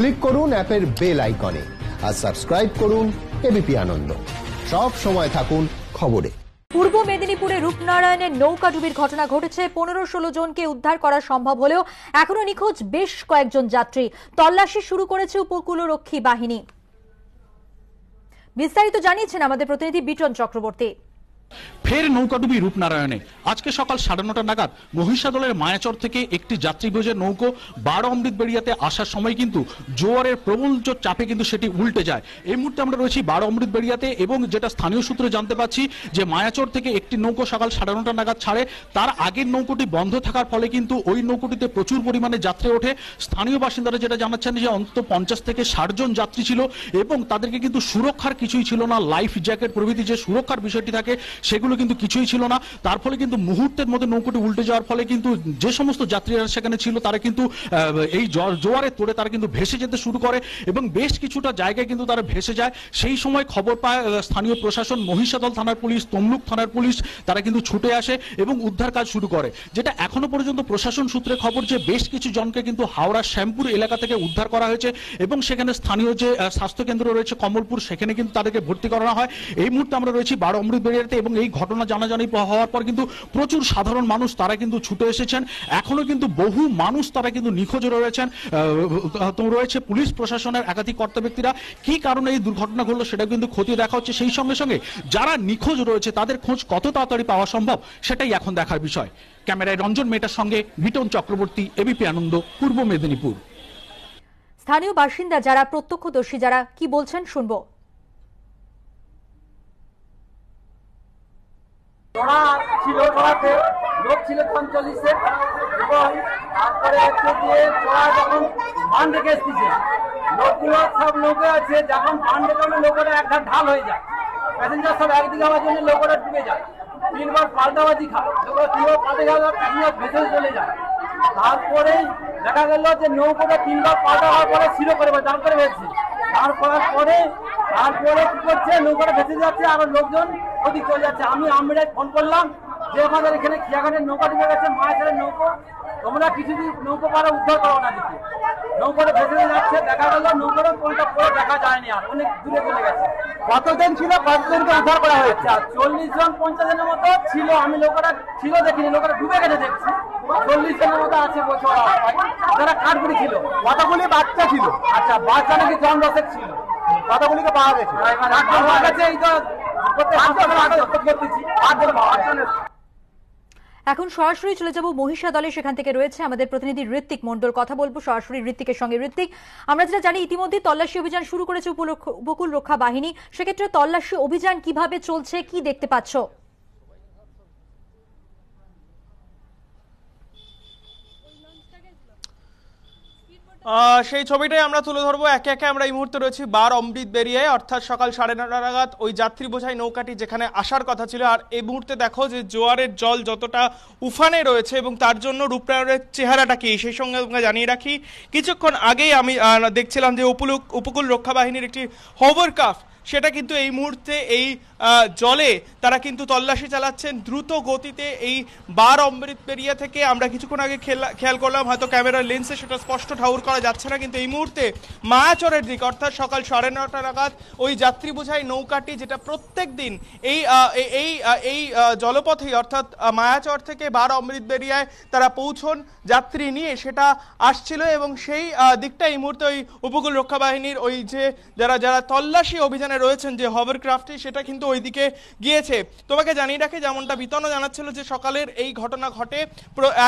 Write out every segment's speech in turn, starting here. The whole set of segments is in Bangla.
ক্লিক করুন অ্যাপের বেল আইকনে আর সাবস্ক্রাইব করুন এবিপি আনন্দ সব সময় থাকুন খবরে পূর্ব মেদিনীপুরে রূপনারায়ণের নৌকা ডুবির ঘটনা ঘটেছে পনেরো ষোলো জনকে উদ্ধার করা সম্ভব হলেও এখনো নিখোঁজ বেশ কয়েকজন যাত্রী তল্লাশি শুরু করেছে উপকূলরক্ষী বাহিনী বিস্তারিত জানিয়েছেন আমাদের প্রতিনিধি বিটন চক্রবর্তী ফের নৌকাডুবি রূপনারায়ণে আজকে সকাল সাড়ে নটা নাগাদ মহিষাদলের মায়াচর থেকে একটি যাত্রীবোঝের নৌকো বারো অমৃত বেড়িয়াতে আসার সময় কিন্তু জোয়ারের প্রবল চাপে কিন্তু সেটি উল্টে যায় এই মুহূর্তে আমরা রয়েছি বারো অমৃত বেড়িয়াতে এবং যেটা স্থানীয় সূত্রে জানতে পাচ্ছি যে মায়াচর থেকে একটি নৌকো সকাল সাড়ে নটা নাগাদ ছাড়ে তার আগের নৌকোটি বন্ধ থাকার ফলে কিন্তু ওই নৌকোটিতে প্রচুর পরিমাণে যাত্রী ওঠে স্থানীয় বাসিন্দারা যেটা জানাচ্ছেন যে অন্তত পঞ্চাশ থেকে ষাট জন যাত্রী ছিল এবং তাদেরকে কিন্তু সুরক্ষার কিছুই ছিল না লাইফ জ্যাকেট প্রভৃতি যে সুরক্ষার বিষয়টি থাকে সেগুলো কিন্তু কিছুই ছিল না তার ফলে কিন্তু মুহূর্তের মধ্যে নৌকোটি উল্টে যাওয়ার ফলে কিন্তু যে সমস্ত যাত্রীরা সেখানে ছিল তারা কিন্তু এই জোয়ারে তোড়ে তারা কিন্তু ভেসে যেতে শুরু করে এবং বেশ কিছুটা জায়গায় কিন্তু তারা ভেসে যায় সেই সময় খবর পায় স্থানীয় প্রশাসন মহিষাদল থানার পুলিশ তমলুক থানার পুলিশ তারা কিন্তু ছুটে আসে এবং উদ্ধার কাজ শুরু করে যেটা এখনো পর্যন্ত প্রশাসন সূত্রে খবর যে বেশ কিছু জনকে কিন্তু হাওড়া শ্যামপুর এলাকা থেকে উদ্ধার করা হয়েছে এবং সেখানে স্থানীয় যে স্বাস্থ্য কেন্দ্র রয়েছে কমলপুর সেখানে কিন্তু তাদেরকে ভর্তি করানো হয় এই মুহূর্তে আমরা রয়েছি বারো অমৃত বেড়িয়াতে এবং এবং এই ঘটনা জানাজানি হওয়ার পর কিন্তু প্রচুর সাধারণ মানুষ তারা কিন্তু ছুটে এসেছেন এখনো কিন্তু বহু মানুষ তারা কিন্তু নিখোঁজ রয়েছেন রয়েছে পুলিশ প্রশাসনের একাধিক কর্তা ব্যক্তিরা কি কারণে এই দুর্ঘটনা ঘটলো সেটা কিন্তু ক্ষতি দেখা হচ্ছে সেই সঙ্গে সঙ্গে যারা নিখোঁজ রয়েছে তাদের খোঁজ কত তাড়াতাড়ি পাওয়া সম্ভব সেটাই এখন দেখার বিষয় ক্যামেরায় রঞ্জন মেটার সঙ্গে মিটন চক্রবর্তী এবিপি আনন্দ পূর্ব মেদিনীপুর স্থানীয় বাসিন্দা যারা প্রত্যক্ষদর্শী যারা কি বলছেন শুনবো টোড়া ছিল টোড়াতে লোক ছিল পঞ্চল্লিশে এবং তারপরে হচ্ছে দিয়ে টোড়া যখন ফান্ড রেখে এসেছে লোকগুলো সব লোকে আছে যখন ফান্ড রেখে লোকেরা একটা ঢাল হয়ে যায় প্যাসেঞ্জার সব একদিকে আমার জন্য লোকেরা ডুবে যায় তিনবার পাল্টাবাজি খায় লোকেরা তিনবার পাল্টে যাওয়ার প্যাসেঞ্জার ভেতরে চলে যায় তারপরে দেখা গেল যে নৌকোটা তিনবার পাল্টা হওয়ার পরে শিরো করে দাঁড় করে ফেলছে দাঁড় করার পরে তারপরে কি করছে নৌকাটা ভেসে যাচ্ছে আর লোকজন ক্ষতি চলে যাচ্ছে আমি আমরা ফোন করলাম যে আমাদের এখানে খিয়াঘাটের নৌকা ডুবে গেছে মায়াছেলের নৌকো তোমরা কিছু নৌকো পারা উদ্ধার করো না দিকে নৌকোটা ভেতরে যাচ্ছে দেখা গেল নৌকোটা কোনটা পরে দেখা যায়নি আর অনেক দূরে চলে গেছে কতজন ছিল কতজনকে উদ্ধার করা হয়েছে আর আচ্ছা, চল্লিশ জন পঞ্চাশ জনের মতো ছিল আমি লোকটা ছিল দেখিনি লোকটা ডুবে গেছে দেখছি চল্লিশ জনের মতো আছে বছর যারা কাঠগুলি ছিল কতগুলি বাচ্চা ছিল আচ্ছা বাচ্চা নাকি জন দশেক ছিল কতগুলিকে পাওয়া গেছে এই তো এখন সরাসরি চলে যাব মহিষা দলে সেখান থেকে রয়েছে আমাদের প্রতিনিধি ঋত্বিক মন্ডল কথা বলবো সরাসরি ঋত্বিকের সঙ্গে ঋত্বিক আমরা যেটা জানি ইতিমধ্যে তল্লাশি অভিযান শুরু করেছে উপকূল রক্ষা বাহিনী সেক্ষেত্রে তল্লাশি অভিযান কিভাবে চলছে কি দেখতে পাচ্ছ সেই ছবিটাই আমরা তুলে ধরবো একে একে আমরা এই মুহূর্তে রয়েছি বার অমৃত বেরিয়ে অর্থাৎ সকাল সাড়ে নটা নাগাদ ওই যাত্রী বোঝাই নৌকাটি যেখানে আসার কথা ছিল আর এই মুহূর্তে দেখো যে জোয়ারের জল যতটা উফানে রয়েছে এবং তার জন্য রূপনারায়ণের চেহারাটা কি সেই সঙ্গে তোমরা জানিয়ে রাখি কিছুক্ষণ আগেই আমি দেখছিলাম যে উপকূল উপকূল রক্ষা বাহিনীর একটি হোভারক্রাফট সেটা কিন্তু এই মুহূর্তে এই জলে তারা কিন্তু তল্লাশি চালাচ্ছেন দ্রুত গতিতে এই বার অমৃত পেরিয়া থেকে আমরা কিছুক্ষণ আগে খেয়াল করলাম হয়তো ক্যামেরার লেন্সে সেটা স্পষ্ট ঠাউর করা যাচ্ছে না কিন্তু এই মুহূর্তে মায়াচরের দিক অর্থাৎ সকাল সাড়ে নটা নাগাদ ওই যাত্রী বোঝাই নৌকাটি যেটা প্রত্যেক দিন এই এই এই জলপথেই অর্থাৎ মায়াচর থেকে বার অমৃত বেরিয়ায় তারা পৌঁছন যাত্রী নিয়ে সেটা আসছিল এবং সেই দিকটা এই মুহূর্তে ওই উপকূল রক্ষা বাহিনীর ওই যে যারা যারা তল্লাশি অভিযান যেখানে রয়েছেন যে হবারক্রাফ্টে সেটা কিন্তু ওইদিকে গিয়েছে তোমাকে জানিয়ে রাখে যেমনটা বিতন জানাচ্ছিল যে সকালের এই ঘটনা ঘটে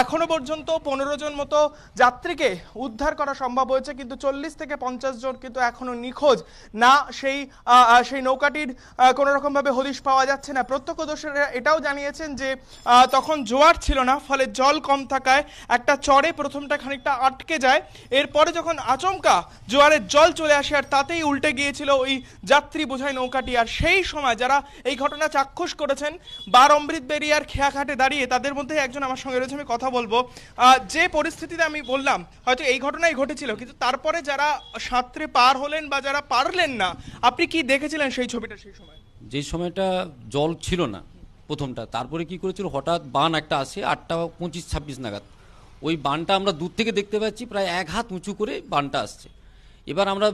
এখনো পর্যন্ত পনেরো জন মতো যাত্রীকে উদ্ধার করা সম্ভব হয়েছে কিন্তু চল্লিশ থেকে পঞ্চাশ জন কিন্তু এখনো নিখোঁজ না সেই সেই নৌকাটির কোনো রকমভাবে হদিশ পাওয়া যাচ্ছে না প্রত্যক্ষদর্শীরা এটাও জানিয়েছেন যে তখন জোয়ার ছিল না ফলে জল কম থাকায় একটা চরে প্রথমটা খানিকটা আটকে যায় এরপরে যখন আচমকা জোয়ারের জল চলে আসে আর তাতেই উল্টে গিয়েছিল ওই যাত্রী যাত্রী বোঝায় নৌকাটি আর সেই সময় যারা এই ঘটনা চাক্ষুষ করেছেন বার অমৃত বেরিয়ার খেয়াঘাটে দাঁড়িয়ে তাদের মধ্যে একজন আমার সঙ্গে রয়েছে আমি কথা বলবো যে পরিস্থিতিতে আমি বললাম হয়তো এই ঘটনাই ঘটেছিল কিন্তু তারপরে যারা সাঁতরে পার হলেন বা যারা পারলেন না আপনি কি দেখেছিলেন সেই ছবিটা সেই সময় যে সময়টা জল ছিল না প্রথমটা তারপরে কি করেছিল হঠাৎ বান একটা আসে আটটা পঁচিশ ছাব্বিশ নাগাদ ওই বানটা আমরা দূর থেকে দেখতে পাচ্ছি প্রায় এক হাত উঁচু করে বানটা আসছে এবার আমরা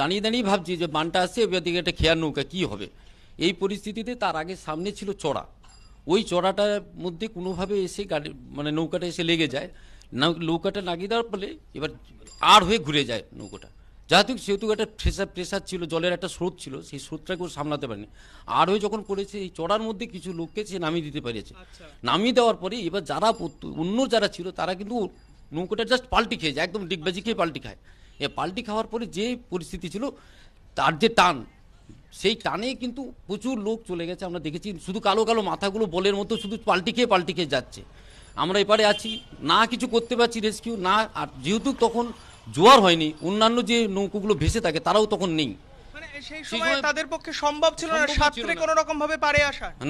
দাঁড়িয়ে দাঁড়িয়ে ভাবছি যে বানটা আসছে এবার দিকে একটা খেয়ার নৌকা কী হবে এই পরিস্থিতিতে তার আগে সামনে ছিল চড়া ওই চড়াটার মধ্যে কোনোভাবে এসে গাড়ি মানে নৌকাটা এসে লেগে যায় নৌকাটা লাগিয়ে দেওয়ার ফলে এবার আর হয়ে ঘুরে যায় নৌকাটা যাহেতু সেহেতু একটা প্রেশার প্রেশার ছিল জলের একটা স্রোত ছিল সেই ও সামলাতে পারেনি আর হয়ে যখন করেছে এই চড়ার মধ্যে কিছু লোককে সে নামিয়ে দিতে পেরেছে আচ্ছা। নামিয়ে দেওয়ার পরে এবার যারা অন্য যারা ছিল তারা কিন্তু নৌকাটা জাস্ট পাল্টি খেয়ে যায় একদম ডিগবাজি খেয়ে পাল্টি খায় এ পাল্টি খাওয়ার পরে যে পরিস্থিতি ছিল তার যে টান সেই টানে কিন্তু প্রচুর লোক চলে গেছে আমরা দেখেছি শুধু কালো কালো মাথাগুলো বলের মতো শুধু পাল্টি খেয়ে পাল্টি খেয়ে যাচ্ছে আমরা এপারে আছি না কিছু করতে পারছি রেস্কিউ না আর যেহেতু তখন জোয়ার হয়নি অন্যান্য যে নৌকোগুলো ভেসে থাকে তারাও তখন নেই মানে সেই তাদের পক্ষে সম্ভব ছিল না কোনো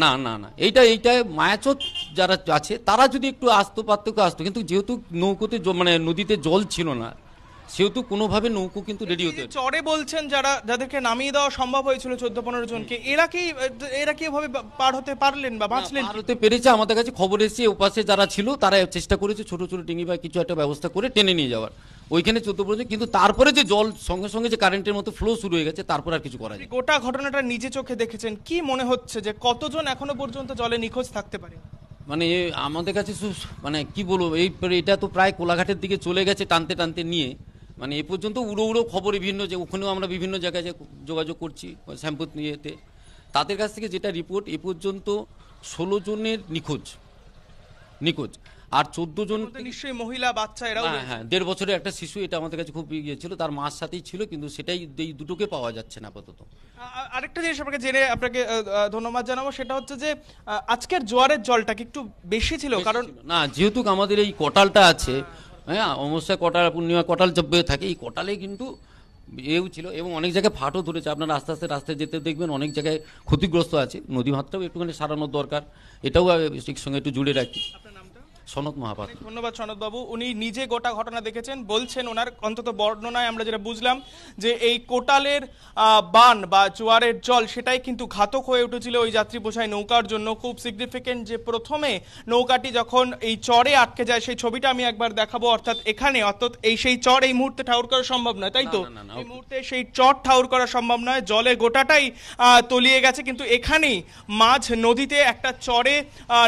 না না না এইটা এইটা মায়াচত যারা আছে তারা যদি একটু আসতো পারতো আসতো কিন্তু যেহেতু নৌকোতে মানে নদীতে জল ছিল না সেহেতু কোনোভাবে নৌকো কিন্তু রেডি হতে চরে বলছেন যারা যাদেরকে নামিয়ে দেওয়া সম্ভব হয়েছিল চোদ্দ পনেরো জনকে এরা কি এরা কি এভাবে পার হতে পারলেন বা বাঁচলেন হতে পেরেছে আমাদের কাছে খবর এসেছে ওপাশে যারা ছিল তারা চেষ্টা করেছে ছোট ছোট ডিঙি বা কিছু একটা ব্যবস্থা করে টেনে নিয়ে যাওয়ার ওইখানে চোদ্দ পনেরো কিন্তু তারপরে যে জল সঙ্গে সঙ্গে যে কারেন্টের মতো ফ্লো শুরু হয়ে গেছে তারপর আর কিছু করা যায় গোটা ঘটনাটা নিজে চোখে দেখেছেন কি মনে হচ্ছে যে কতজন এখনো পর্যন্ত জলে নিখোঁজ থাকতে পারে মানে আমাদের কাছে মানে কি বলবো এই এটা তো প্রায় কোলাঘাটের দিকে চলে গেছে টানতে টানতে নিয়ে মানে এ পর্যন্ত উড়ো উড়ো খবরে বিভিন্ন যে ওখানেও আমরা বিভিন্ন জায়গায় যোগাযোগ করছি শ্যাম্পুত নিয়েতে তাদের কাছ থেকে যেটা রিপোর্ট এ পর্যন্ত ষোলো জনের নিখোঁজ নিখোঁজ আর চোদ্দ জন নিশ্চয়ই মহিলা বাচ্চা এরা হ্যাঁ হ্যাঁ দেড় বছরের একটা শিশু এটা আমাদের কাছে খুব ইয়ে ছিল তার মার সাথেই ছিল কিন্তু সেটাই এই দুটোকে পাওয়া যাচ্ছে না আপাতত আরেকটা জিনিস আপনাকে জেনে আপনাকে ধন্যবাদ জানাবো সেটা হচ্ছে যে আজকের জোয়ারের জলটা কি একটু বেশি ছিল কারণ না যেহেতু আমাদের এই কটালটা আছে হ্যাঁ অমাবস্যা কটাল পূর্ণিমা কটাল চব্বে থাকে এই কটালে কিন্তু এও ছিল এবং অনেক জায়গায় ফাটও ধরেছে আপনারা আস্তে আস্তে রাস্তায় যেতে দেখবেন অনেক জায়গায় ক্ষতিগ্রস্ত আছে নদী একটুখানি সারানোর দরকার এটাও সঙ্গে একটু জুড়ে রাখি সনদ মহাপাত্র ধন্যবাদ সনদবাবু উনি নিজে গোটা ঘটনা দেখেছেন বলছেন ওনার অন্তত বর্ণনায় আমরা যেটা বুঝলাম যে এই কোটালের বান বা জোয়ারের জল সেটাই কিন্তু ঘাতক হয়ে উঠেছিল ওই যাত্রী বোঝায় নৌকার জন্য খুব সিগনিফিকেন্ট যে প্রথমে নৌকাটি যখন এই চরে আটকে যায় সেই ছবিটা আমি একবার দেখাবো অর্থাৎ এখানে অর্থাৎ এই সেই চর এই মুহূর্তে ঠাউর করা সম্ভব নয় তাই তো এই মুহূর্তে সেই চর ঠাউর করা সম্ভব নয় জলে গোটাটাই তলিয়ে গেছে কিন্তু এখানেই মাঝ নদীতে একটা চরে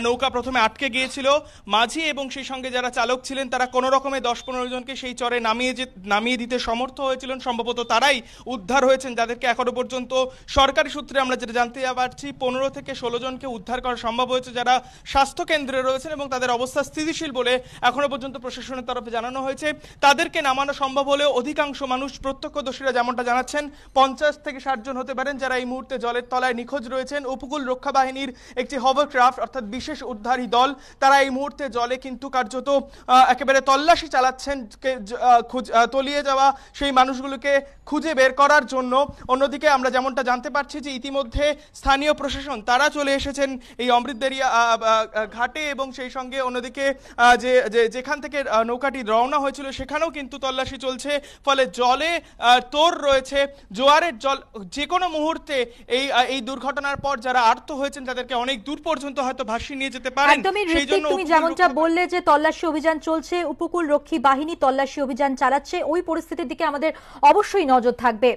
নৌকা প্রথমে আটকে গিয়েছিল মাঝ মাঝি এবং সেই সঙ্গে যারা চালক ছিলেন তারা কোনো রকমে দশ পনেরো জনকে সেই চরে নামিয়ে যে নামিয়ে দিতে সমর্থ হয়েছিলেন সম্ভবত তারাই উদ্ধার হয়েছেন যাদেরকে এখনো পর্যন্ত সরকারি সূত্রে আমরা যেটা জানতে পারছি পনেরো থেকে ষোলো জনকে উদ্ধার করা সম্ভব হয়েছে যারা স্বাস্থ্য কেন্দ্রে রয়েছেন এবং তাদের অবস্থা স্থিতিশীল বলে এখনো পর্যন্ত প্রশাসনের তরফে জানানো হয়েছে তাদেরকে নামানো সম্ভব হলেও অধিকাংশ মানুষ প্রত্যক্ষদর্শীরা যেমনটা জানাচ্ছেন পঞ্চাশ থেকে ষাট জন হতে পারেন যারা এই মুহূর্তে জলের তলায় নিখোঁজ রয়েছেন উপকূল রক্ষা বাহিনীর একটি হভারক্রাফট অর্থাৎ বিশেষ উদ্ধারী দল তারা এই মুহূর্তে জলে কিন্তু কার্যত একেবারে তল্লাশি চালাচ্ছেন তলিয়ে যাওয়া সেই মানুষগুলোকে খুঁজে বের করার জন্য অন্যদিকে আমরা যেমনটা জানতে পারছি যে ইতিমধ্যে স্থানীয় প্রশাসন তারা চলে এসেছেন এই অমৃতদেরিয়া ঘাটে এবং সেই সঙ্গে অন্যদিকে যে যেখান থেকে নৌকাটি রওনা হয়েছিল সেখানেও কিন্তু তল্লাশি চলছে ফলে জলে তোর রয়েছে জোয়ারের জল যে কোনো মুহূর্তে এই এই দুর্ঘটনার পর যারা আর্ত হয়েছেন তাদেরকে অনেক দূর পর্যন্ত হয়তো ভাসিয়ে নিয়ে যেতে পারেন সেই জন্য যেমনটা যেমনটা বললে যে তল্লাশি অভিযান চলছে উপকূল রক্ষী বাহিনী তল্লাশি অভিযান চালাচ্ছে ওই পরিস্থিতির দিকে আমাদের অবশ্যই নজর থাকবে